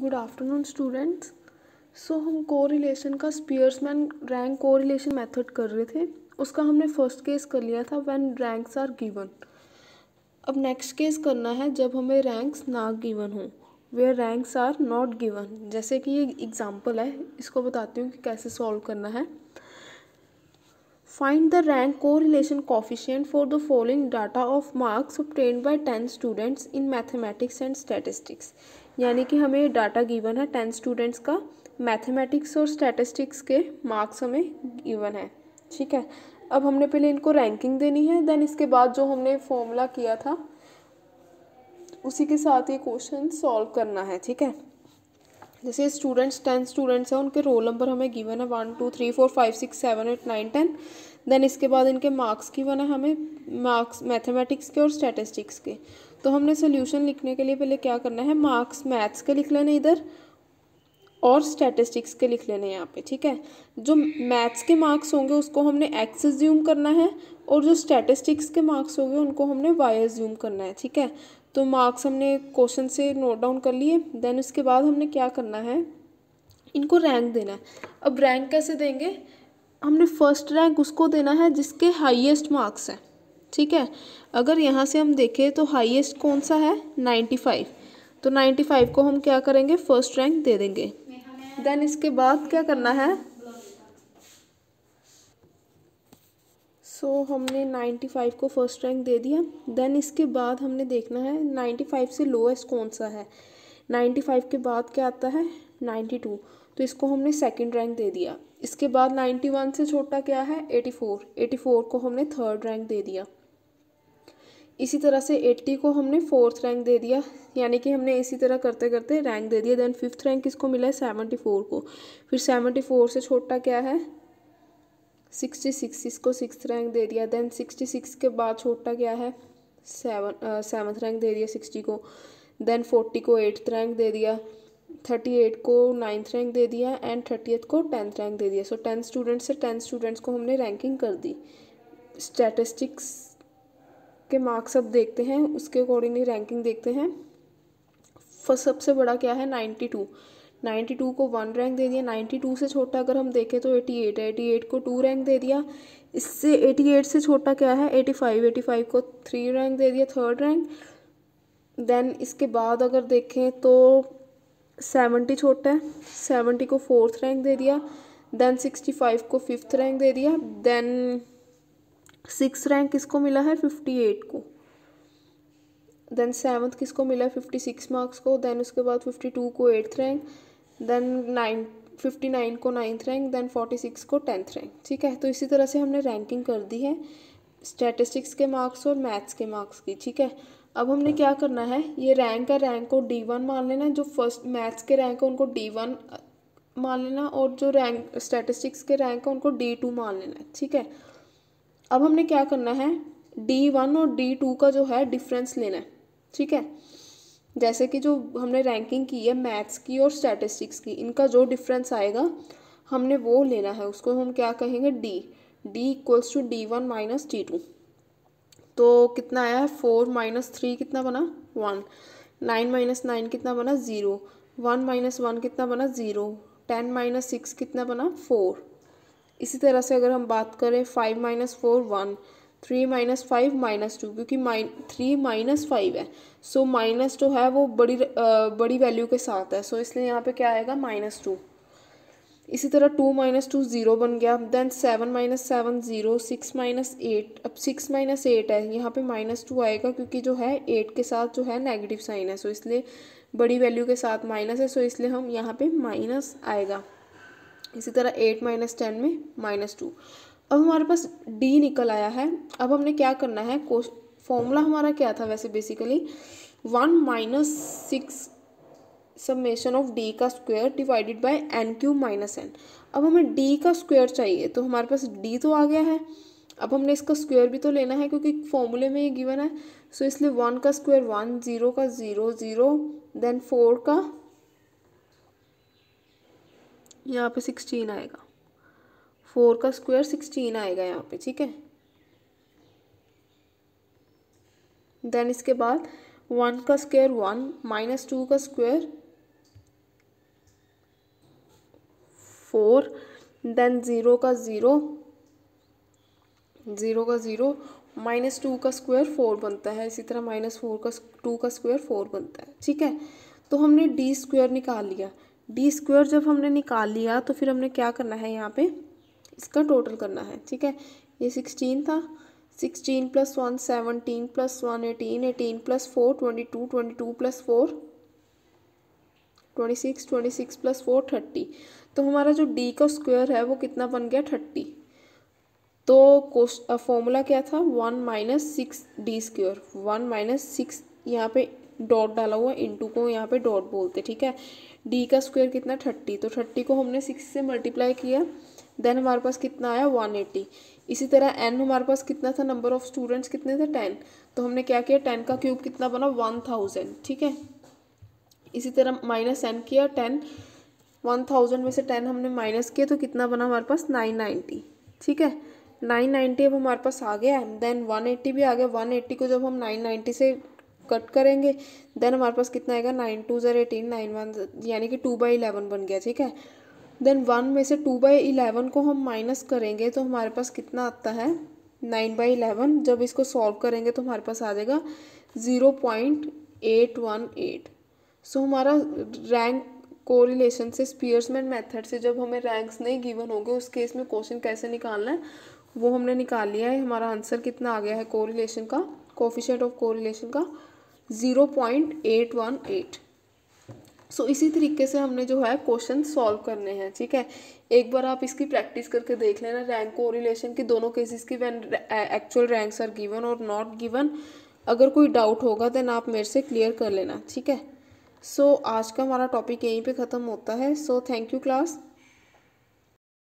good afternoon students so हम correlation का स्पीयर्समैन rank correlation method कर रहे थे उसका हमने फर्स्ट केस कर लिया था व्हेन रैंक्स आर गिवन अब नेक्स्ट केस करना है जब हमें रैंक्स ना गिवन हो where ranks are not given जैसे कि ये एग्जांपल है इसको बताती हूँ कि कैसे सॉल्व करना है find the rank correlation coefficient for the following data of marks obtained by ten students in mathematics and statistics यानी कि हमें डाटा गिवन है टेन स्टूडेंट्स का मैथमेटिक्स और स्टेटिस्टिक्स के मार्क्स हमें गिवन है ठीक है अब हमने पहले इनको रैंकिंग देनी है देन इसके बाद जो हमने फॉर्मूला किया था उसी के साथ ये क्वेश्चन सॉल्व करना है ठीक है जैसे स्टूडेंट्स टेन स्टूडेंट्स हैं उनके रोल नंबर हमें गिवन है one two three four five six seven eight nine ten then इसके बाद इनके मार्क्स गिवन है हमें मार्क्स मैथमेटिक्स के और स्टैटिस्टिक्स के तो हमने सोल्यूशन लिखने के लिए पहले क्या करना है मार्क्स मैथ्स के लिख लेने इधर और स्टैटिस्टिक्स के लिख लेने यहाँ पे ठीक है जो मैथ्स के मार्क्स होंगे उसको हमने एक्स ज्यूम करना है और जो स्टैटिस्टिक्स के मार्क्स होंगे उनको हमने वाई ज्यूम करना है ठीक है तो मार्क्स हमने क्वेश्चन से नोट डाउन कर लिए देन उसके बाद हमने क्या करना है इनको रैंक देना है अब रैंक कैसे देंगे हमने फर्स्ट रैंक उसको देना है जिसके हाईएस्ट मार्क्स हैं ठीक है अगर यहाँ से हम देखें तो हाईएस्ट कौन सा है नाइन्टी फाइव तो नाइन्टी फाइव को हम क्या करेंगे फर्स्ट रैंक दे देंगे देन इसके बाद क्या करना है सो so, हमने 95 को फर्स्ट रैंक दे दिया देन इसके बाद हमने देखना है 95 से लोएस्ट कौन सा है 95 के बाद क्या आता है 92 तो इसको हमने सेकंड रैंक दे दिया इसके बाद 91 से छोटा क्या है 84 84 को हमने थर्ड रैंक दे दिया इसी तरह से 80 को हमने फोर्थ रैंक दे दिया यानी कि हमने इसी तरह करते करते रैंक दे दिया देन फिफ्थ रैंक इसको मिला है फोर को फिर फ़ोर से छोटा क्या है सिक्सटी सिक्स इसको सिक्स रैंक दे दिया देन सिक्सटी सिक्स के बाद छोटा क्या है सेवन सेवन्थ रैंक दे दिया सिक्सटी को देन फोर्टी को एट्थ रैंक दे दिया थर्टी एट को नाइन्थ रैंक दे दिया एंड थर्टी को टेंथ रैंक दे दिया सो टेंथ स्टूडेंट से टेंथ स्टूडेंट्स को हमने रैंकिंग कर दी स्टैटिस्टिक्स के मार्क्स अब देखते हैं उसके अकॉर्डिंगली रैंकिंग देखते हैं सबसे बड़ा क्या है नाइन्टी टू नाइन्टी टू को वन रैंक दे दिया नाइन्टी टू से छोटा अगर हम देखें तो एटी एट है एटी एट को टू रैंक दे दिया इससे एटी एट से छोटा क्या है एटी फाइव एटी फाइव को थ्री रैंक दे दिया थर्ड रैंक देन इसके बाद अगर देखें तो सेवेंटी छोटा है सेवेंटी को फोर्थ रैंक दे दिया देन सिक्सटी फाइव को फिफ्थ रैंक दे दिया देन सिक्स रैंक किसको मिला है फिफ्टी एट को देन सेवन्थ किसको मिला है फिफ्टी सिक्स मार्क्स को देन उसके बाद फिफ्टी टू को eighth rank then nine fifty nine को ninth rank then forty six को टेंथ रैंक ठीक है तो इसी तरह से हमने रैंकिंग कर दी है स्टैटिस्टिक्स के मार्क्स और मैथ्स के मार्क्स की ठीक है अब हमने क्या करना है ये रैंक है रैंक को डी वन मान लेना जो फर्स्ट मैथ्स के रैंक है उनको डी वन मान लेना और जो रैंक स्टैटिस्टिक्स के रैंक है उनको डी टू मान लेना ठीक है अब हमने क्या करना है डी वन और डी टू का जो है डिफरेंस लेना है ठीक है जैसे कि जो हमने रैंकिंग की है मैथ्स की और स्टैटिस्टिक्स की इनका जो डिफरेंस आएगा हमने वो लेना है उसको हम क्या कहेंगे D D equals to D one minus D two तो कितना आया है फोर माइनस थ्री कितना बना वन नाइन माइनस नाइन कितना बना ज़ीरो वन माइनस वन कितना बना ज़ीरो टेन माइनस सिक्स कितना बना फोर इसी तरह से अगर हम बात करें five minus four one three minus five minus two क्योंकि माइन थ्री माइनस फाइव है सो so, माइनस जो है वो बड़ी आ, बड़ी वैल्यू के साथ है सो so, इसलिए यहाँ पे क्या आएगा माइनस टू इसी तरह टू माइनस टू ज़ीरो बन गया then seven minus seven zero six minus eight अब सिक्स माइनस एट है यहाँ पे माइनस टू आएगा क्योंकि जो है एट के साथ जो है नेगेटिव साइन है सो so, इसलिए बड़ी वैल्यू के साथ माइनस है सो so, इसलिए हम यहाँ पर माइनस आएगा इसी तरह एट माइनस टेन में माइनस टू अब हमारे पास डी निकल आया है अब हमने क्या करना है कोश फॉर्मूला हमारा क्या था वैसे basically one minus six summation of D का square divided by N cube minus N अब हमें डी का स्क्वायर चाहिए तो हमारे पास डी तो आ गया है अब हमने इसका स्क्वायर भी तो लेना है क्योंकि फॉर्मूले में ये गिवन है सो so, इसलिए वन का स्क्वायर वन जीरो का ज़ीरो ज़ीरो देन फोर का यहाँ पे सिक्सटीन आएगा फोर का स्क्वायर सिक्सटीन आएगा यहाँ पे ठीक है देन इसके बाद वन का स्क्वायर वन माइनस टू का स्क्वायर फोर देन ज़ीरो का ज़ीरो ज़ीरो का ज़ीरो माइनस टू का स्क्वायर फोर बनता है इसी तरह माइनस फोर का टू का स्क्वायर फोर बनता है ठीक है तो हमने डी स्क्वायर निकाल लिया डी स्क्वायर जब हमने निकाल लिया तो फिर हमने क्या करना है यहाँ पे इसका टोटल करना है ठीक है ये सिक्सटीन था sixteen plus one seventeen plus one eighteen eighteen plus four twenty two twenty two plus four twenty six twenty six plus four thirty तो हमारा जो डी का स्क्वायर है वो कितना बन गया थर्टी तो फॉर्मूला क्या था one minus six D square one minus six यहाँ पे डॉट डाला हुआ टू को यहाँ पे डॉट बोलते ठीक है डी का स्क्वायर कितना थर्टी तो थर्टी को हमने सिक्स से मल्टीप्लाई किया देन हमारे पास कितना आया वन एटी इसी तरह एन हमारे पास कितना था नंबर ऑफ स्टूडेंट्स कितने थे टेन तो हमने क्या किया टेन का क्यूब कितना बना वन थाउजेंड ठीक है इसी तरह माइनस एन किया टेन वन थाउजेंड में से टेन हमने माइनस किया तो कितना बना हमारे पास नाइन नाइन्टी ठीक है नाइन नाइन्टी अब हमारे पास आ गया देन वन एट्टी भी आ गया वन एट्टी को जब हम नाइन नाइन्टी से कट करेंगे देन हमारे पास कितना आएगा नाइन टू ज़र एटीन नाइन वन यानी कि टू बाई इलेवन बन गया ठीक है देन वन में से टू बाई इलेवन को हम माइनस करेंगे तो हमारे पास कितना आता है नाइन बाई इलेवन जब इसको सॉल्व करेंगे तो हमारे पास आ जाएगा zero point eight one eight so हमारा रैंक को रिलेशन से स्पीयर्समैन मेथड से जब हमें रैंक्स नहीं गिवन होंगे उस केस में क्वेश्चन कैसे निकालना है वो हमने निकाल लिया है हमारा आंसर कितना आ गया है कोरिलेशन का कोफिशेंट ऑफ कोरिलेशन का zero point eight one eight so so, इसी तरीके से हमने जो है क्वेश्चन सॉल्व करने हैं ठीक है एक बार आप इसकी प्रैक्टिस करके देख लेना रैंक को रिलेशन की दोनों केसेस की when actual ranks are given और नॉट गिवन अगर कोई डाउट होगा देन आप मेरे से क्लियर कर लेना ठीक है सो so, आज का हमारा टॉपिक यहीं पे ख़त्म होता है सो थैंक यू क्लास